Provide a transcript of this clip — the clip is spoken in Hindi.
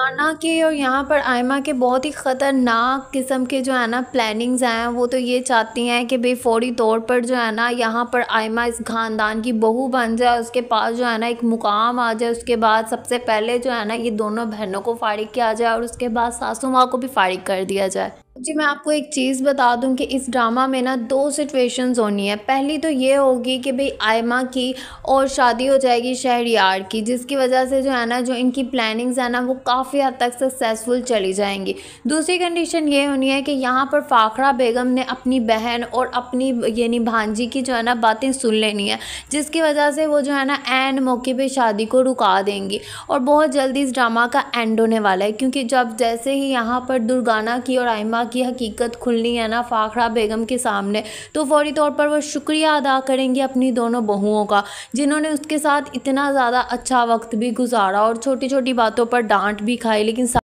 आना के और यहाँ पर आयमा के बहुत ही ख़तरनाक किस्म के जो है ना प्लानिंग्स हैं वो तो ये चाहती हैं कि भाई फौरी तौर पर जो है ना यहाँ पर आयमा इस ख़ानदान की बहू बन जाए उसके पास जो है ना एक मुकाम आ जाए उसके बाद सबसे पहले जो है ना ये दोनों बहनों को फारिग किया जाए और उसके बाद सासू माँ को भी फारिग कर दिया जाए जी मैं आपको एक चीज़ बता दूं कि इस ड्रामा में ना दो सिचुएशंस होनी है पहली तो ये होगी कि भाई आयमा की और शादी हो जाएगी शहर की जिसकी वजह से जो है ना जो इनकी प्लानिंग्स है ना वो काफ़ी हद तक सक्सेसफुल चली जाएंगी दूसरी कंडीशन ये होनी है कि यहाँ पर फ़ाखरा बेगम ने अपनी बहन और अपनी यानी भांजी की जो है ना बातें सुन लेनी है जिसकी वजह से वो जो है ना एंड मौके पर शादी को रुका देंगी और बहुत जल्दी इस ड्रामा का एंड होने वाला है क्योंकि जब जैसे ही यहाँ पर दुर्गाना की और आयमा की की हकीकत खुलनी है ना फाखड़ा बेगम के सामने तो फौरी तौर पर वह शुक्रिया अदा करेंगी अपनी दोनों बहुओं का जिन्होंने उसके साथ इतना ज़्यादा अच्छा वक्त भी गुजारा और छोटी छोटी बातों पर डांट भी खाई लेकिन